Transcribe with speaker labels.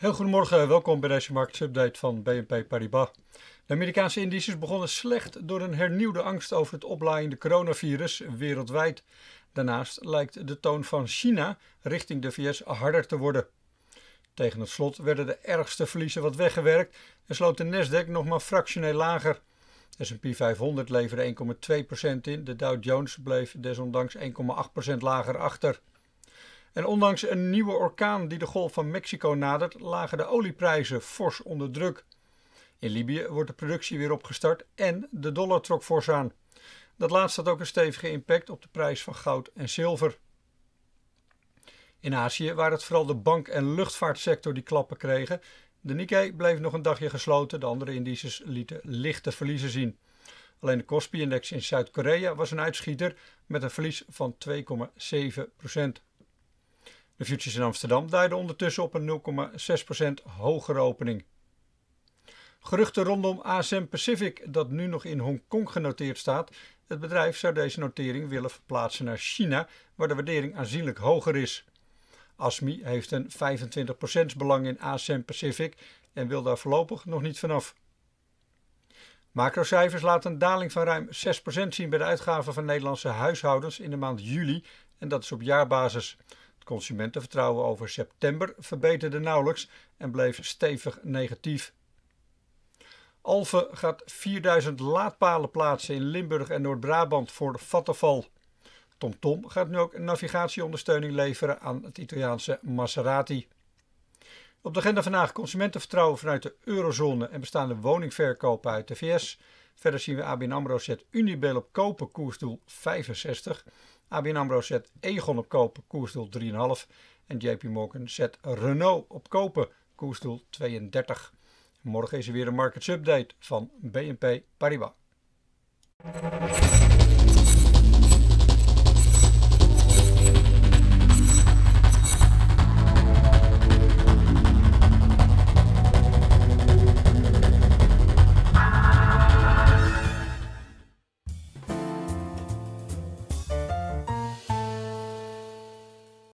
Speaker 1: Heel goedemorgen, welkom bij deze marktsupdate van BNP Paribas. De Amerikaanse indices begonnen slecht door een hernieuwde angst over het oplaaiende coronavirus wereldwijd. Daarnaast lijkt de toon van China richting de VS harder te worden. Tegen het slot werden de ergste verliezen wat weggewerkt en sloot de Nasdaq nog maar fractioneel lager. De S&P 500 leverde 1,2% in, de Dow Jones bleef desondanks 1,8% lager achter. En ondanks een nieuwe orkaan die de Golf van Mexico nadert, lagen de olieprijzen fors onder druk. In Libië wordt de productie weer opgestart en de dollar trok fors aan. Dat laatste had ook een stevige impact op de prijs van goud en zilver. In Azië waren het vooral de bank- en luchtvaartsector die klappen kregen. De Nikkei bleef nog een dagje gesloten, de andere indices lieten lichte verliezen zien. Alleen de Kospi-index in Zuid-Korea was een uitschieter met een verlies van 2,7 procent. De futures in Amsterdam duiden ondertussen op een 0,6% hogere opening. Geruchten rondom ASM Pacific, dat nu nog in Hongkong genoteerd staat. Het bedrijf zou deze notering willen verplaatsen naar China, waar de waardering aanzienlijk hoger is. ASMI heeft een 25% belang in ASM Pacific en wil daar voorlopig nog niet vanaf. Macrocijfers laten een daling van ruim 6% zien bij de uitgaven van Nederlandse huishoudens in de maand juli en dat is op jaarbasis. Consumentenvertrouwen over september verbeterde nauwelijks en bleef stevig negatief. Alve gaat 4000 laadpalen plaatsen in Limburg en Noord-Brabant voor de Vattenval. TomTom gaat nu ook navigatieondersteuning leveren aan het Italiaanse Maserati. Op de agenda vandaag consumentenvertrouwen vanuit de eurozone en bestaande woningverkopen uit de VS. Verder zien we ABN AMRO zet Unibel op kopen, koersdoel 65. ABN AMRO zet Egon op kopen, koersdoel 3,5. En JP Morgan zet Renault op kopen, koersdoel 32. Morgen is er weer een markets update van BNP Paribas.